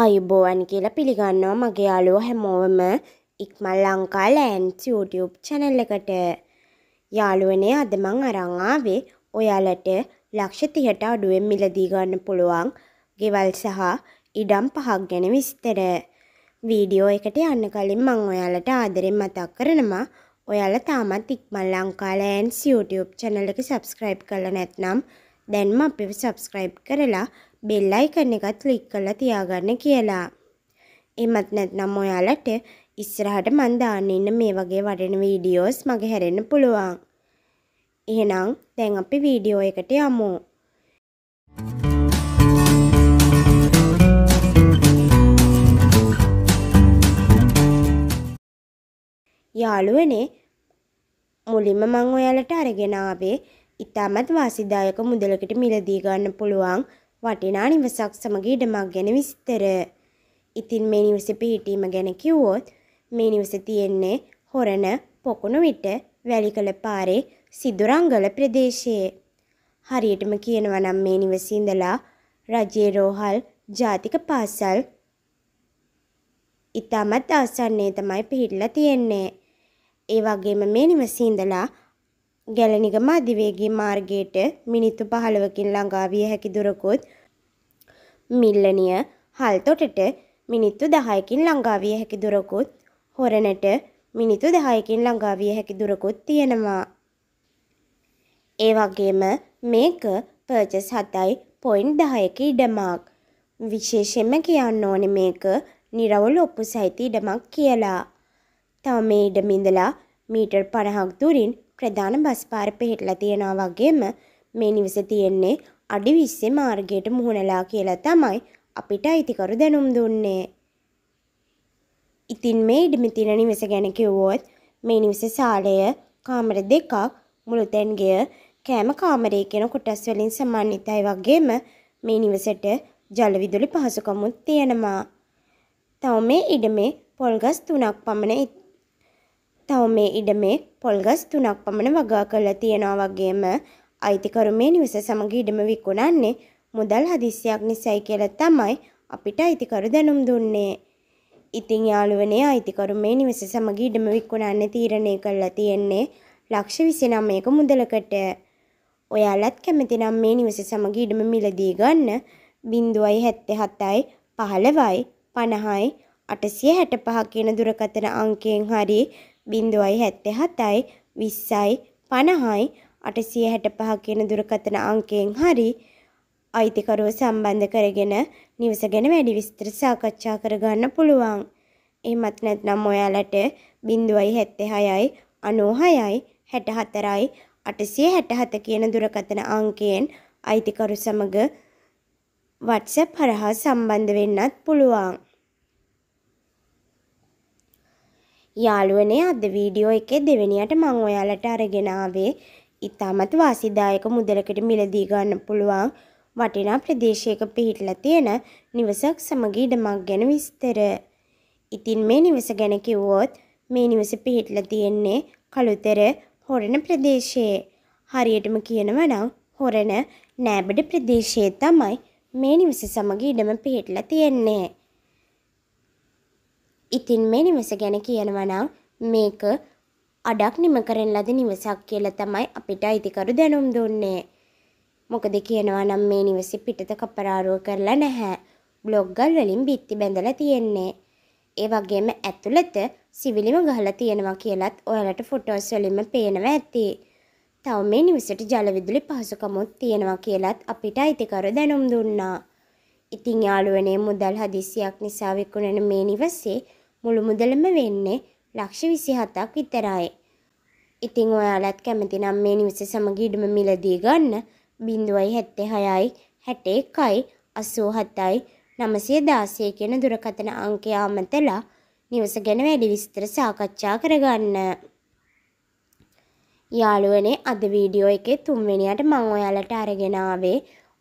අයුබෝවන් කියලා පිළිගන්නවා මගේ යාළුව හැමෝම Ikman Lanka lands YouTube channel එකට. යාළුවනේ අද මං අරන් ආවේ ඔයාලට ලක්ෂ 30ට අඩුවෙන් මිලදී ගන්න පුළුවන් ගෙවල් සහ ඉඩම් පහක් ගැන විස්තර. වීඩියෝ එකට යන්න කලින් මං ඔයාලට ආදරෙන් මතක් කරනවා ඔයාලා තාමත් Ikman Lanka lands YouTube channel එක subscribe කරලා නැත්නම් දැන්ම අපිව subscribe කරලා බෙල් අයිකන් එකත් ක්ලික් කරලා තියාගන්න කියලා. එමත් නැත්නම් ඔයාලට ඉස්සරහට මන් දාන්න ඉන්න මේ වගේ වටින වීඩියෝස් මගේ හැරෙන්න පුළුවන්. එහෙනම් දැන් අපි වීඩියෝ එකට යමු. යාළුවනේ මුලින්ම මං ඔයාලට අරගෙන ආවේ ඉතාමත් වාසිදායක මුදලකට මිලදී ගන්න පුළුවන් වටිනා නිවසක් සමග ඉඩමක් ගැන විස්තර. ඉතින් මේ නිවසේ පිහිටීම ගැන කිව්වොත් මේ නිවසේ තියෙන්නේ හොරණ පොකුණු විට වැලිකල පාරේ සිදුරංගල ප්‍රදේශයේ. හරියටම කියනවා නම් මේ නිවසේ ඉඳලා රජයේ රෝහල් ජාතික පාසල් ඉතාමත් ආසන්නයේ තමයි පිහිටලා තියෙන්නේ. ඒ වගේම මේ නිවසේ ඉඳලා ගැලනිගම අධිවේගී මාර්ගයට මිනිත්තු 15කින් ළඟා විය හැකි දුරකුත් මිල්ලනිය හල්තොටට මිනිත්තු 10කින් ළඟා විය හැකි දුරකුත් හොරණට මිනිත්තු 10කින් ළඟා විය හැකි දුරකුත් තියෙනවා. ඒ වගේම මේක පර්චස් 7.10ක ඉඩමක්. විශේෂයෙන්ම කියන්න ඕනේ මේක නිරවුල් ඔප්පු සහිත ඉඩමක් කියලා. තව මේ ඉඩමින්දලා මීටර් 50ක් දුරින් ප්‍රධාන බස් පාර පිහිටලා තියෙනවා වගේම මේ නිවස තියෙන්නේ අඩි 20 මාර්ගයට මුහුණලා කියලා තමයි අපිට අයිතිකරු දැනුම් දුන්නේ. ඉතින් මේ ඉඩමේ තියෙන නිවස ගැන කිව්වොත් මේ නිවසේ සාලය කාමර දෙකක් මුළුතැන්ගය කෑම කාමරය කියන කොටස් වලින් සමන්විතයි වගේම මේ නිවසට ජල විදුලි පහසුකමුත් තියෙනවා. තව මේ ඉඩමේ පොල්ගස් තුනක් පමණ තව මේ ඉඩමේ පොල්ගස් තුනක් පමණ වගා කරලා තියෙනවා වගේම අයිතිකරු මේ නිවස සමග ඉඩම විකුණන්නේ මුදල් හදිස්සියක් නිසයි කියලා තමයි අපිට අයිතිකරු දැනුම් දුන්නේ. ඉතින් යාළුවනේ අයිතිකරු මේ නිවස සමග ඉඩම විකුණන්නේ තීරණය කරලා තියෙන්නේ ලක්ෂ 29ක මුදලකට. ඔයාලත් කැමතිනම් මේ නිවස සමග ඉඩම මිලදී ගන්න 0.77යි 15යි 50යි 865 කියන දුරකථන අංකයෙන් හරි බින්දුවයි හැත්තේ හතයි විස්සයි පණහයි අටසිය හැට පහ කියන දුරකථන අංකයෙන් හරි අයිතිකරුව සම්බන්ධ කරගෙන නිවස ගැන වැඩි විස්තර සාකච්ඡා කරගන්න පුළුවන්. එහෙමත් නැත්නම් ඔයාලට බින්දුවයි හැත්තේ හයයි අනෝ හයයි හැට හතරයි අටසිය හැට හත කියන දුරකථන අංකයෙන් අයිතිකරු සමග වට්සැප් හරහා සම්බන්ධ වෙන්නත් පුළුවන්. යාළුවනේ අද වීඩියෝ එකේ දෙවෙනියට මම ඔයාලට අරගෙන ආවේ ඉතාමත් වාසිදායක මුදලකට මිලදී ගන්න පුළුවන් වටිනා ප්‍රදේශයක පිහිටලා තියෙන නිවසක් සමග ඉඩමක් ගැන විස්තර. ඉතින් මේ නිවස ගැන කිව්වොත් මේ නිවස පිහිටලා තියෙන්නේ කළුතර හොරණ ප්‍රදේශයේ. හරියටම කියනවා නම් හොරණ නෑබඩ ප්‍රදේශයේ තමයි මේ නිවස සමග ඉඩම පිහිටලා තියෙන්නේ. ඉතින් මේ නිවස ගැන කියනවා මේක අඩක් නිම කරන ලද නිවසක් කියලා තමයි අපිට අයිතිකරු දැනුම් දුන්නේ. මොකද කියනවා නම් මේ නිවසේ පිටත කපරාරුව කරලා නැහැ. බ්ලොග් ගල් වලින් බිත්ති බැඳලා තියෙන්නේ. ඒ වගේම ඇතුළත සිවිලිම ගහලා තියෙනවා කියලත් ඔයාලට ෆොටෝස් වලින්ම පේනවා ඇති. තව මේ නිවසේට ජල විදුලි පහසුකමුත් තියෙනවා කියලත් අපිට අයිතිකරු දැනුම් දුන්නා. ඉතින් යාළුවනේ මුදල් හදිසියක් නිසා විකුණන මේ නිවසේ මුළු මුදලම වෙන්නේ ලක්ෂ 27ක් විතරයි. ඉතින් ඔයාලත් කැමති නම් මේ නිවස සමග ඉඩම මිලදී ගන්න 0.76යි 61යි 87යි 916 කියන දුරකථන අංකය අමතලා නිවස ගැන වැඩි විස්තර සාකච්ඡා කරගන්න. යාළුවනේ අද වීඩියෝ එකේ තුන්වෙනියට මම ඔයාලට අරගෙන ආවේ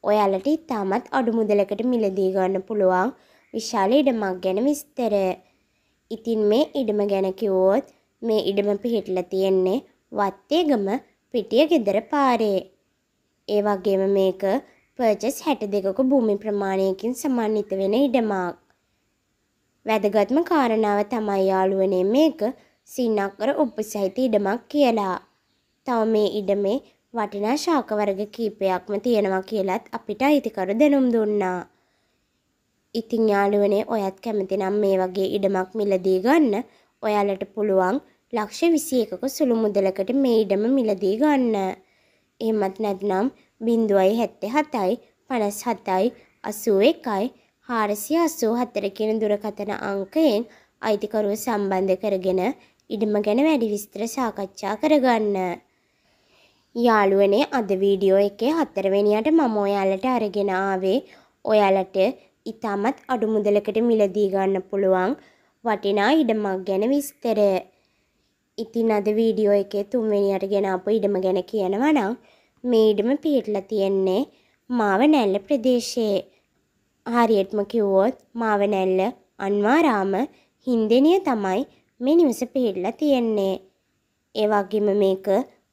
ඔයාලට ඉතාමත් අඩු මුදලකට මිලදී ගන්න පුළුවන් විශාල ඉඩමක් ගැන විස්තර. ඉතින් මේ ඉඩම ගැන කිව්වොත් මේ ඉඩම පිහිටලා තියෙන්නේ වත්තේගම පිටිය ගෙදර පාරේ. ඒ වගේම මේක පර්චස් 62ක භූමි ප්‍රමාණයකින් සමන්විත වෙන ඉඩමක්. වැදගත්ම කාරණාව තමයි යාළුවනේ මේක සින්නක්කර උපසහිත ඉඩමක් කියලා. තව මේ ඉඩමේ වටිනා ශාක වර්ග කීපයක්ම තියෙනවා කියලත් අපිට අයිතිකරු දෙනුම් දුන්නා. ඉතින් යාළුවනේ ඔයත් කැමතිනම් මේ වගේ ඉඩමක් මිලදී ගන්න ඔයාලට පුළුවන් ලක්ෂ විසි එකක සුළු මුදලකට මේ ඉඩම මිලදී ගන්න. එහෙමත් නැත්නම් බින්දුවයි හැත්තේ හතයි පනස් හතයි අසූ එකයි හාරසි අසූ හතර කියන දුරකතන අංකයෙන් අයිතිකරුව සම්බන්ධ කරගෙන ඉඩම ගැන වැඩි විස්තර සාකච්ඡා කරගන්න. යාළුවනේ අද වීඩියෝ එකේ හතරවෙනියට මම ඔයාලට අරගෙන ආවේ ඔයාලට ඉතාමත් අඩු මුදලකට මිලදී ගන්න පුළුවන් වටිනා ඉඩමක් ගැන විස්තර. ඉතින් අද වීඩියෝ එකේ තුන්වෙනියට ගෙන අප ඉඩම ගැන කියනවා නම් මේ ඉඩම පිහිටලා තියෙන්නේ මාවනැල්ල ප්‍රදේශයේ. හරියටම කිව්වොත් මාවනැල්ල අන්වාරාම හින්දෙනිය තමයි මේ නිවස පිහිටලා තියෙන්නේ. ඒ වගේම මේක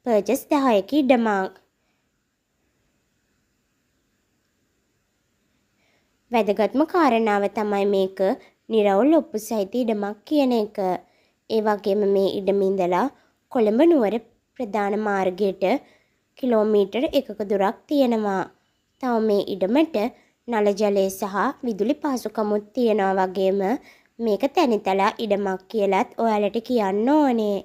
පර්ජස් 10ක ඉඩමක්. වැදගත්ම කාරණාව තමයි මේක නිරවුල් ඔප්පු සහිත ඉඩමක් කියන එක. ඒ වගේම මේ ඉඩම ඉඳලා කොළඹ නුවර ප්‍රධාන මාර්ගයට කිලෝමීටර් එකක දුරක් තියෙනවා. තව මේ ඉඩමට නල ජලය සහ විදුලි පහසුකමුත් තියෙනවා වගේම මේක තැනිතලා ඉඩමක් කියලත් ඔයාලට කියන්න ඕනේ.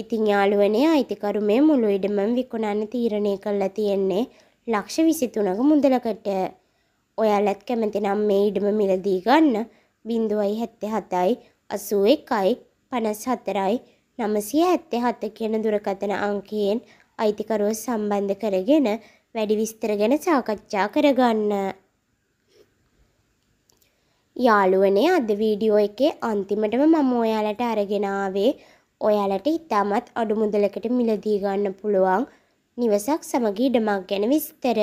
ඉතින් යාළුවනේ අයිතිකරු මේ මුළු ඉඩමම විකුණන්න තීරණය කළා තියෙන්නේ ලක්ෂ 23ක මුදලකට. ඔයාලත් කැමති නම් මේ ඉඩම මිලදී ගන්න බිඳුවයි හැත්තේ හතයි අසූ එකයි පනස් හතරයි නමසිය ඇත්තේ හත කියන දුරකතන අංකයෙන් අයිතිකරුව සම්බන්ධ කරගෙන වැඩි විස්තර ගැන සාකච්ඡා කරගන්න. යාළුවනේ අද වීඩියෝ එකේ අන්තිමටම මම ඔයාලට අරගෙන ආවේ ඔයාලට ඉතාමත් අඩු මුදලකට මිලදී ගන්න පුළුවන් නිවසක් සමග ඉඩමක් ගැන විස්තර.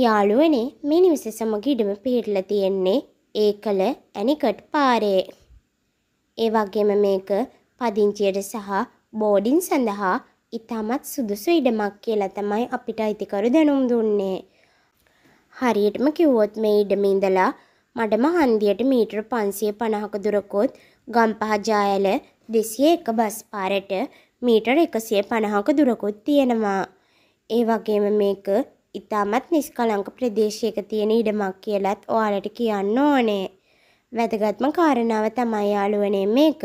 යාළුවනේ මිනිවස සමග ඉඩම පිහිටලා තියෙන්නේ ඒකල ඇනිකට් පාරේ. ඒ වගේම මේක පදිංචියට සහ බෝඩින් සඳහා ඉතාමත් සුදුසු ඉඩමක් කියලා තමයි අපිට අයිතිකරු දැනුම් දුන්නේ. හරියටම කිව්වොත් මේ ඉඩම ඉඳලා මඩම හන්දියට මීටර 550ක දුරකොත් ගම්පහ ජායල 201 බස් පාරට මීටර 150ක දුරකුත් තියෙනවා. ඒ වගේම මේක ඉතාමත් නිස්කලංක ප්‍රදේශයක තියෙන ඉඩමක් කියලත් ඔයාලට කියන්න ඕනේ. වැදගත්ම කාරණාව තමයි යාළුවනේ මේක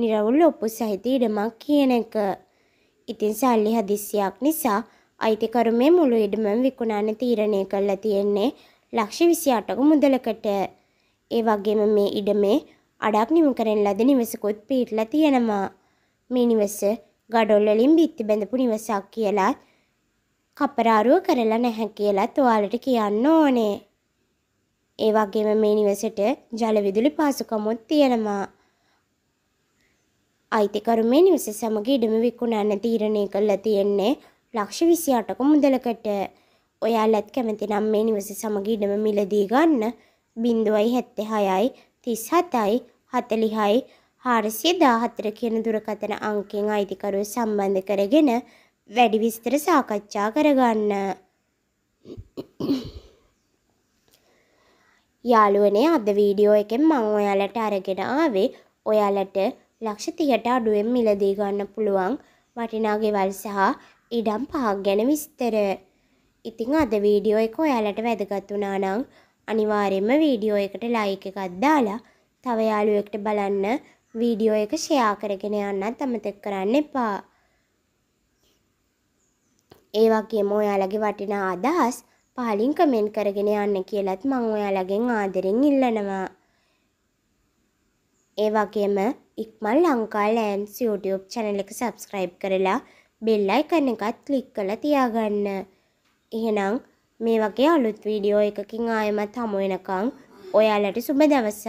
නිරවුල් ඔප්පු සහිත ඉඩමක් කියන එක. ඉතින් සල්ලි හදිස්සියක් නිසා අයිතිකරු මේ මුළු ඉඩමම විකුණන්න තීරණය කළා තියෙන්නේ ලක්ෂ 28ක මුදලකට. ඒ වගේම මේ ඉඩමේ අඩක් නිම කරන ලද නිවසකුත් පිටලා තියෙනවා. මේ නිවස ගඩොල් වලින් බිත්ති බැඳපු නිවසක් කියලාත් කපරාරුව කරලා නැහැ කියලත් ඔයාලට කියන්න ඕනේ. ඒ වගේම මේ නිවසේට ජල විදුලි පාසුකමුත් තියෙනවා. අයිතිකරු මේ නිවස සමග ඉඩම විකුණන්න තීරණය කළා තියෙන්නේ ලක්ෂ 28ක මුදලකට. ඔයාලත් කැමති නම් මේ නිවස සමග ඉඩම මිලදී ගන්න 0.76යි 37යි 40යි 414 කියන දුරකථන අංකයෙන් අයිතිකරුව සම්බන්ධ කරගෙන වැඩි විස්තර සාකච්ඡා කරගන්න. යාළුවනේ අද වීඩියෝ එකෙන් මම ඔයාලට අරගෙන ආවේ ඔයාලට ලක්ෂ 30ට අඩුවෙන් මිලදී ගන්න පුළුවන් වටිනා ගෙවල් සහ ඉඩම් පහක් ගැන විස්තර. ඉතින් අද වීඩියෝ එක ඔයාලට වැදගත් වුණා නම් අනිවාර්යයෙන්ම වීඩියෝ එකට ලයික් එකක් දාලා තව යාළුවෙක්ට බලන්න වීඩියෝ එක ෂෙයා කරගෙන යන්නත් අමතක කරන්න එපා. ඒ වගේම ඔයාලගේ වටිනා අදහස් පහලින් කමෙන්ට් කරගෙන යන්න කියලත් මම ඔයාලගෙන් ආදරෙන් ඉල්ලනවා. ඒ වගේම Ikman Lanka lands YouTube channel එක subscribe කරලා bell icon එකත් click කරලා තියාගන්න. එහෙනම් මේ වගේ අලුත් වීඩියෝ එකකින් ආයෙමත් හමු වෙනකන් ඔයාලට සුබ දවසක්.